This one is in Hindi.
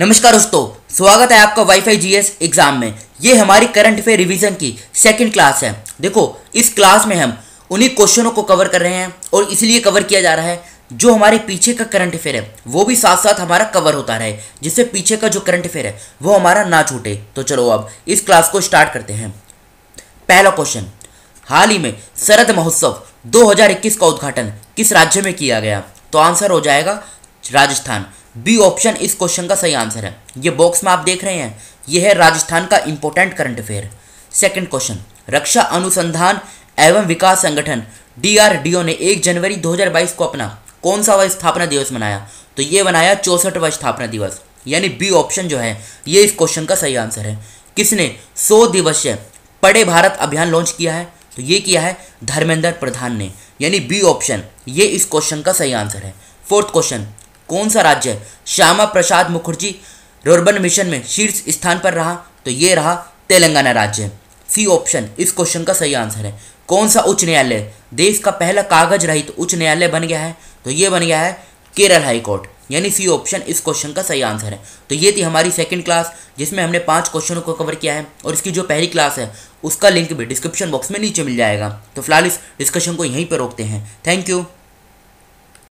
नमस्कार दोस्तों स्वागत है आपका वाईफाई जीएस एग्जाम में ये हमारी करंट अफेयर रिवीजन की सेकंड क्लास है देखो इस क्लास में हम उन्हीं क्वेश्चनों को कवर कर रहे हैं और इसलिए कवर किया जा रहा है जो हमारे पीछे का करंट अफेयर है वो भी साथ साथ हमारा कवर होता रहे जिससे पीछे का जो करंट अफेयर है वो हमारा ना छूटे तो चलो अब इस क्लास को स्टार्ट करते हैं पहला क्वेश्चन हाल ही में शरद महोत्सव दो का उद्घाटन किस राज्य में किया गया तो आंसर हो जाएगा राजस्थान बी ऑप्शन इस क्वेश्चन का सही आंसर है ये बॉक्स में आप देख रहे हैं यह है राजस्थान का important current affair second question रक्षा अनुसंधान एवं विकास संगठन डीआरडीओ ने 1 जनवरी 2022 को अपना कौन सा वह स्थापना दिवस मनाया तो ये बनाया चौसठवा स्थापना दिवस यानी बी ऑप्शन जो है ये इस क्वेश्चन का सही आंसर है किसने सौ दिवसीय पड़े भारत अभियान लॉन्च किया है तो ये किया है धर्मेंद्र प्रधान ने यानी बी ऑप्शन ये इस क्वेश्चन का सही आंसर है फोर्थ क्वेश्चन कौन सा राज्य है श्यामा प्रसाद मुखर्जी रोर्बन मिशन में शीर्ष स्थान पर रहा तो ये रहा तेलंगाना राज्य सी ऑप्शन इस क्वेश्चन का सही आंसर है कौन सा उच्च न्यायालय देश का पहला कागज रहित तो उच्च न्यायालय बन गया है तो ये बन गया है केरल हाईकोर्ट यानी सी ऑप्शन इस क्वेश्चन का सही आंसर है तो ये थी हमारी सेकंड क्लास जिसमें हमने पांच क्वेश्चनों को कवर किया है और इसकी जो पहली क्लास है उसका लिंक भी डिस्क्रिप्शन बॉक्स में नीचे मिल जाएगा तो फिलहाल इस डिस्कशन को यहीं पर रोकते हैं थैंक यू